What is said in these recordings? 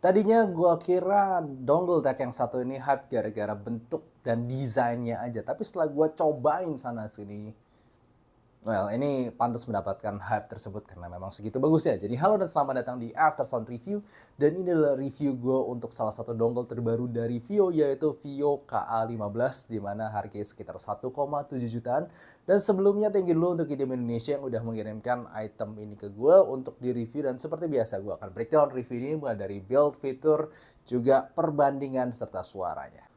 Tadinya gue kira dongle tag yang satu ini hype gara-gara bentuk dan desainnya aja. Tapi setelah gue cobain sana sini, Well, ini pantas mendapatkan hype tersebut karena memang segitu bagus ya. Jadi halo dan selamat datang di After Sound Review. Dan ini adalah review gue untuk salah satu dongle terbaru dari Vio yaitu Vio KA15 di mana harganya sekitar 1,7 jutaan. Dan sebelumnya thank you dulu untuk IDM Indonesia yang udah mengirimkan item ini ke gue untuk di review dan seperti biasa gue akan breakdown review ini mulai dari build, fitur, juga perbandingan serta suaranya.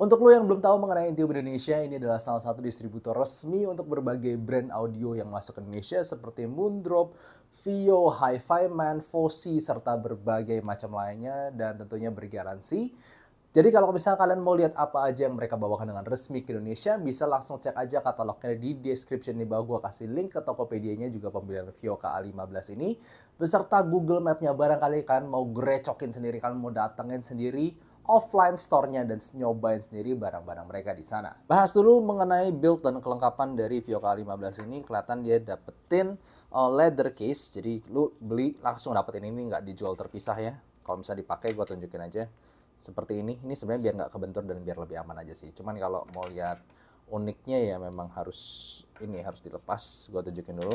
Untuk lo yang belum tahu mengenai Intiub Indonesia, ini adalah salah satu distributor resmi untuk berbagai brand audio yang masuk ke Indonesia seperti Moondrop, Vio, Hi-Fi Man, Fosi, serta berbagai macam lainnya dan tentunya bergaransi. Jadi kalau misalnya kalian mau lihat apa aja yang mereka bawakan dengan resmi ke Indonesia, bisa langsung cek aja katalognya di description di bawah. Gue kasih link ke Tokopedia-nya juga pembelian Vio KA15 ini. Beserta Google Map-nya barangkali kalian mau grecokin sendiri, kalian mau datengin sendiri offline store-nya dan nyobain sendiri barang-barang mereka di sana. Bahas dulu mengenai build dan kelengkapan dari Vioka 15 ini, kelihatan dia dapetin uh, leather case, jadi lu beli langsung dapetin ini, nggak dijual terpisah ya. Kalau misalnya dipakai, gue tunjukin aja. Seperti ini, ini sebenarnya biar nggak kebentur dan biar lebih aman aja sih. Cuman kalau mau lihat uniknya ya memang harus ini harus dilepas. Gue tunjukin dulu.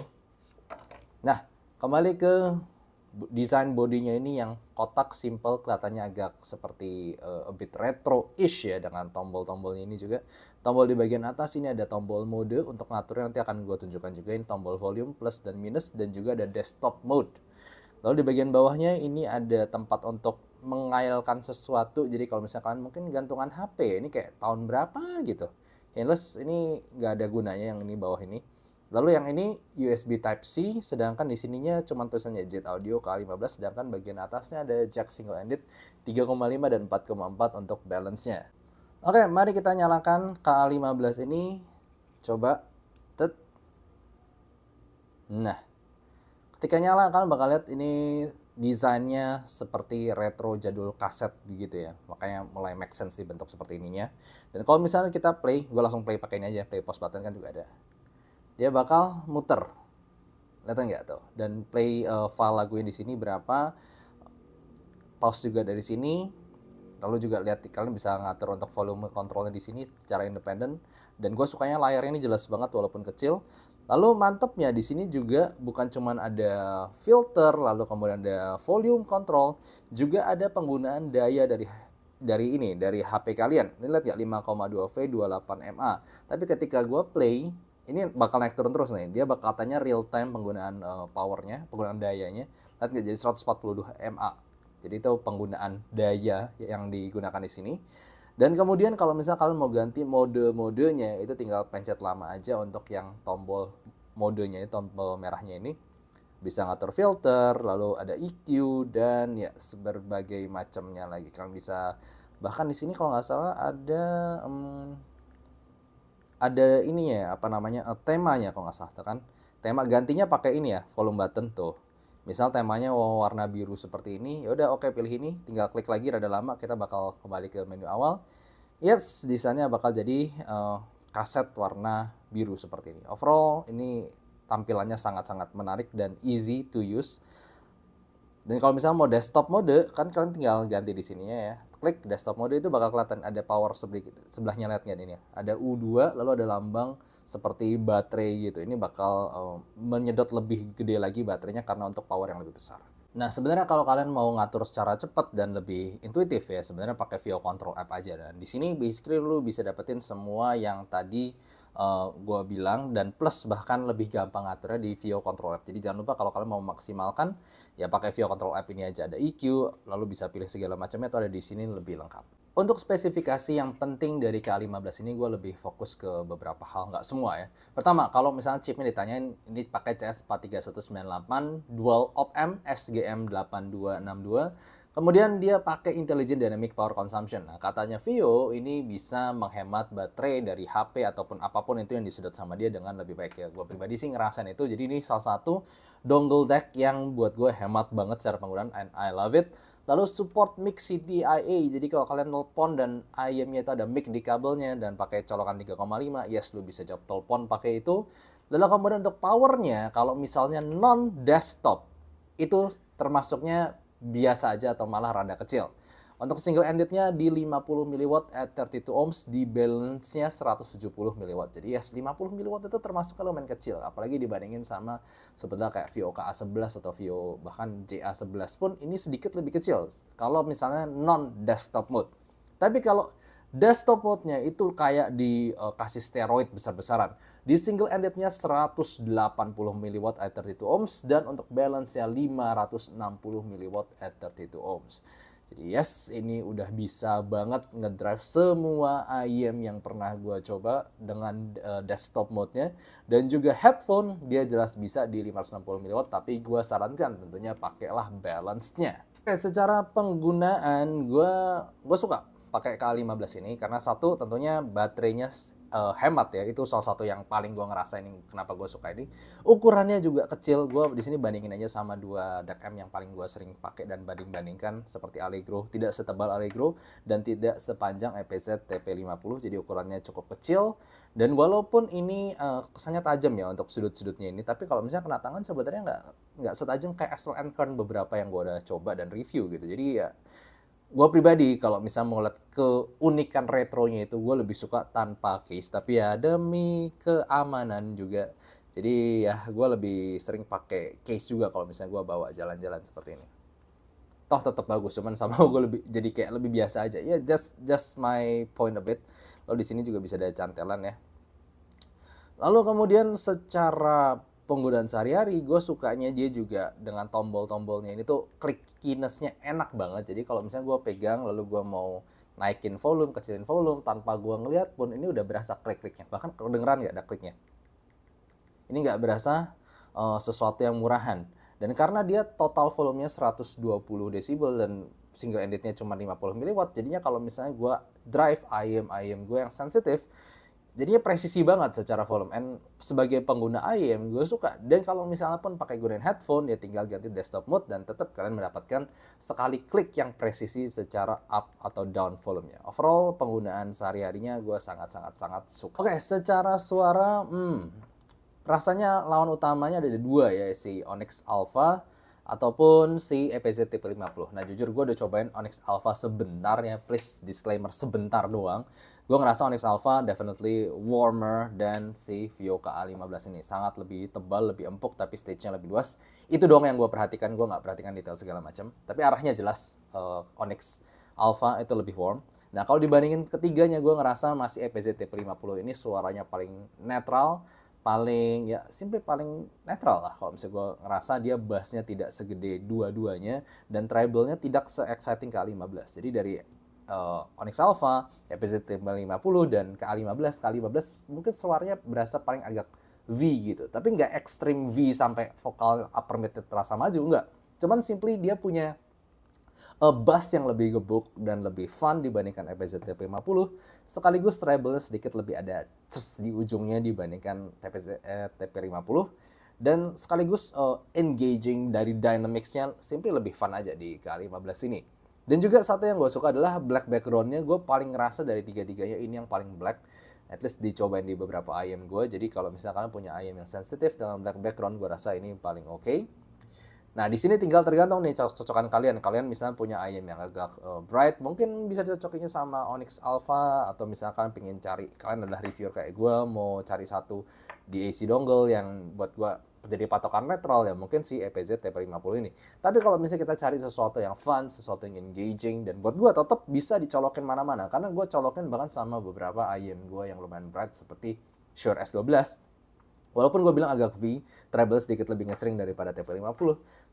Nah, kembali ke desain bodinya ini yang kotak simple kelihatannya agak seperti uh, a bit retro-ish ya dengan tombol-tombolnya ini juga. Tombol di bagian atas ini ada tombol mode untuk ngaturnya nanti akan gue tunjukkan juga ini tombol volume plus dan minus dan juga ada desktop mode. Lalu di bagian bawahnya ini ada tempat untuk mengailkan sesuatu. Jadi kalau misalnya kalian mungkin gantungan HP ini kayak tahun berapa gitu. Handless ini nggak ada gunanya yang ini bawah ini Lalu yang ini USB Type-C, sedangkan di sininya cuma tulisannya Jet Audio K15, sedangkan bagian atasnya ada jack single-ended 3,5 dan 4,4 untuk balance-nya. Oke, mari kita nyalakan K15 ini. Coba. Tet. Nah, ketika nyala kalian bakal lihat ini desainnya seperti retro jadul kaset begitu ya. Makanya mulai make sense di bentuk seperti ininya. Dan kalau misalnya kita play, gue langsung play pakai ini aja. Play pause button kan juga ada dia bakal muter lihat nggak tuh dan play uh, file lagu yang di sini berapa pause juga dari sini lalu juga lihat kalian bisa ngatur untuk volume kontrolnya di sini secara independen dan gue sukanya layarnya ini jelas banget walaupun kecil lalu mantepnya di sini juga bukan cuman ada filter lalu kemudian ada volume control juga ada penggunaan daya dari dari ini dari HP kalian ini lihat ya 5,2 V 28 MA tapi ketika gue play ini bakal naik turun terus nih. Dia bakal katanya real time penggunaan uh, powernya, penggunaan dayanya. Nanti jadi 142 MA. Jadi itu penggunaan daya yang digunakan di sini. Dan kemudian kalau misalnya kalian mau ganti mode-modenya itu tinggal pencet lama aja untuk yang tombol modenya, ini tombol merahnya ini bisa ngatur filter, lalu ada EQ dan ya berbagai macamnya lagi. Kalian bisa bahkan di sini kalau nggak salah ada Hmm, ada ini ya, apa namanya uh, temanya kalau nggak salah kan tema gantinya pakai ini ya volume button tuh misal temanya warna biru seperti ini ya udah oke okay, pilih ini tinggal klik lagi rada lama kita bakal kembali ke menu awal yes desainnya bakal jadi uh, kaset warna biru seperti ini overall ini tampilannya sangat-sangat menarik dan easy to use dan kalau misalnya mau desktop mode, kan kalian tinggal ganti di sininya ya. Klik desktop mode itu bakal kelihatan ada power sebelahnya lihat kan ini ya. Ada U2, lalu ada lambang seperti baterai gitu. Ini bakal um, menyedot lebih gede lagi baterainya karena untuk power yang lebih besar. Nah, sebenarnya kalau kalian mau ngatur secara cepat dan lebih intuitif ya, sebenarnya pakai vio Control App aja. Dan di sini basically lu bisa dapetin semua yang tadi uh, eh, gue bilang dan plus bahkan lebih gampang ngaturnya di Vio Control App. Jadi jangan lupa kalau kalian mau memaksimalkan ya pakai Vio Control App ini aja ada EQ, lalu bisa pilih segala macamnya atau ada di sini lebih lengkap. Untuk spesifikasi yang penting dari K15 ini gue lebih fokus ke beberapa hal, nggak semua ya. Pertama, kalau misalnya chipnya ditanyain, ini pakai CS43198 Dual Op-Amp SGM8262 Kemudian dia pakai Intelligent Dynamic Power Consumption. Nah, katanya Vio ini bisa menghemat baterai dari HP ataupun apapun itu yang disedot sama dia dengan lebih baik ya. Gue pribadi sih ngerasain itu. Jadi ini salah satu dongle deck yang buat gue hemat banget secara penggunaan and I love it. Lalu support mic CDIA, Jadi kalau kalian telepon dan IM-nya itu ada mic di kabelnya dan pakai colokan 3,5, yes lu bisa jawab telepon pakai itu. Lalu kemudian untuk powernya, kalau misalnya non desktop itu termasuknya biasa aja atau malah rada kecil. Untuk single endednya di 50 mW at 32 ohms di balance-nya 170 mW. Jadi yes, 50 mW itu termasuk kalau main kecil apalagi dibandingin sama sebetulnya kayak VO KA11 atau VO bahkan JA11 pun ini sedikit lebih kecil kalau misalnya non desktop mode. Tapi kalau Desktop mode-nya itu kayak dikasih eh, uh, steroid besar-besaran. Di single ended-nya 180 mW at 32 ohms dan untuk balance-nya 560 mW at 32 ohms. Jadi yes, ini udah bisa banget ngedrive semua IEM yang pernah gue coba dengan uh, desktop mode-nya. Dan juga headphone, dia jelas bisa di 560 mW, tapi gue sarankan tentunya pakailah balance-nya. Oke, secara penggunaan gue gue suka pakai K15 ini karena satu tentunya baterainya uh, hemat ya itu salah satu yang paling gue ngerasa ini kenapa gue suka ini ukurannya juga kecil gue di sini bandingin aja sama dua dark M yang paling gue sering pakai dan banding bandingkan seperti Allegro tidak setebal Allegro dan tidak sepanjang EPZ TP50 jadi ukurannya cukup kecil dan walaupun ini uh, kesannya tajam ya untuk sudut-sudutnya ini tapi kalau misalnya kena tangan sebenarnya nggak nggak setajam kayak SLN Kern beberapa yang gue udah coba dan review gitu jadi ya gue pribadi kalau misalnya mau lihat keunikan retronya itu gue lebih suka tanpa case tapi ya demi keamanan juga jadi ya gue lebih sering pakai case juga kalau misalnya gue bawa jalan-jalan seperti ini toh tetap bagus cuman sama gue lebih jadi kayak lebih biasa aja ya yeah, just just my point a bit lo di sini juga bisa ada cantelan ya lalu kemudian secara penggunaan sehari-hari gue sukanya dia juga dengan tombol-tombolnya ini tuh clickinessnya enak banget jadi kalau misalnya gue pegang lalu gue mau naikin volume kecilin volume tanpa gue ngeliat pun ini udah berasa klik-kliknya bahkan dengeran nggak ada kliknya ini nggak berasa uh, sesuatu yang murahan dan karena dia total volumenya 120 desibel dan single editnya cuma 50 mW jadinya kalau misalnya gue drive ayam-ayam gue yang sensitif jadinya presisi banget secara volume and sebagai pengguna IM gue suka dan kalau misalnya pun pakai gunain headphone ya tinggal ganti desktop mode dan tetap kalian mendapatkan sekali klik yang presisi secara up atau down volume nya overall penggunaan sehari harinya gue sangat sangat sangat suka oke okay, secara suara hmm, rasanya lawan utamanya ada dua ya si Onyx Alpha ataupun si EPZ tipe 50. Nah jujur gue udah cobain Onyx Alpha sebenarnya, please disclaimer sebentar doang. Gue ngerasa Onyx Alpha definitely warmer dan si Vioka A15 ini. Sangat lebih tebal, lebih empuk, tapi stage-nya lebih luas. Itu doang yang gue perhatikan, gue nggak perhatikan detail segala macam. Tapi arahnya jelas uh, Onyx Alpha itu lebih warm. Nah kalau dibandingin ketiganya gue ngerasa masih EPZ tipe 50 ini suaranya paling netral, paling ya simply paling netral lah kalau misalnya gue ngerasa dia bassnya tidak segede dua-duanya dan treble-nya tidak se-exciting ke A15 jadi dari uh, Onyx Alpha, EPZ 50 dan ke A15 ke A15 mungkin suaranya berasa paling agak V gitu tapi nggak ekstrim V sampai vokal upper mid terasa maju enggak cuman simply dia punya a bass yang lebih gebuk dan lebih fun dibandingkan EPZ TP50 sekaligus treble sedikit lebih ada cers di ujungnya dibandingkan TPZ, eh, TP50 dan sekaligus uh, engaging dari dynamicsnya simply lebih fun aja di K15 ini dan juga satu yang gue suka adalah black backgroundnya gue paling ngerasa dari tiga-tiganya ini yang paling black at least dicobain di beberapa IM gue jadi kalau misalkan kalian punya IM yang sensitif dengan black background gue rasa ini paling oke okay. Nah, di sini tinggal tergantung nih cocokan kalian. Kalian misalnya punya ayam yang agak uh, bright, mungkin bisa dicocokinnya sama Onyx Alpha atau misalkan pengen cari kalian adalah reviewer kayak gue mau cari satu di AC dongle yang buat gue jadi patokan netral ya mungkin si EPZ TP50 ini. Tapi kalau misalnya kita cari sesuatu yang fun, sesuatu yang engaging dan buat gue tetap bisa dicolokin mana-mana karena gue colokin bahkan sama beberapa ayam gue yang lumayan bright seperti Shure S12 Walaupun gue bilang agak V, treble sedikit lebih ngecering daripada TP50,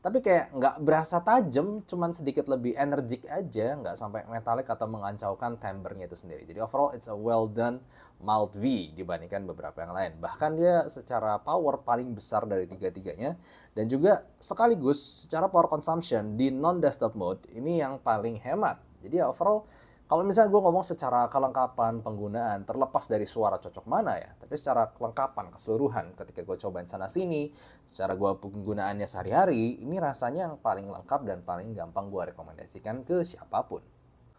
tapi kayak nggak berasa tajam, cuman sedikit lebih energik aja, nggak sampai metalik atau mengancaukan timbernya itu sendiri. Jadi overall it's a well done mild V dibandingkan beberapa yang lain. Bahkan dia secara power paling besar dari tiga-tiganya, dan juga sekaligus secara power consumption di non-desktop mode, ini yang paling hemat. Jadi overall kalau misalnya gue ngomong secara kelengkapan penggunaan, terlepas dari suara cocok mana ya, tapi secara kelengkapan keseluruhan ketika gue cobain sana-sini, secara gue penggunaannya sehari-hari, ini rasanya yang paling lengkap dan paling gampang gue rekomendasikan ke siapapun.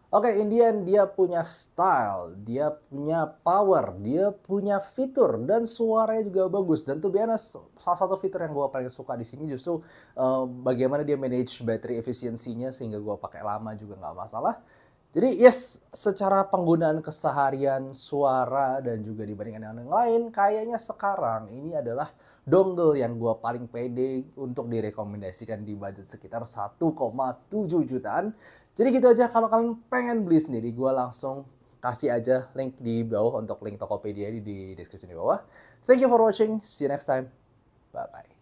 Oke, okay, Indian dia punya style, dia punya power, dia punya fitur dan suaranya juga bagus. Dan tuh biasa salah satu fitur yang gue paling suka di sini justru uh, bagaimana dia manage battery efisiensinya sehingga gue pakai lama juga nggak masalah. Jadi yes, secara penggunaan keseharian suara dan juga dibandingkan dengan yang lain, kayaknya sekarang ini adalah dongle yang gue paling pede untuk direkomendasikan di budget sekitar 1,7 jutaan. Jadi gitu aja, kalau kalian pengen beli sendiri, gue langsung kasih aja link di bawah untuk link Tokopedia di deskripsi di bawah. Thank you for watching, see you next time, bye-bye.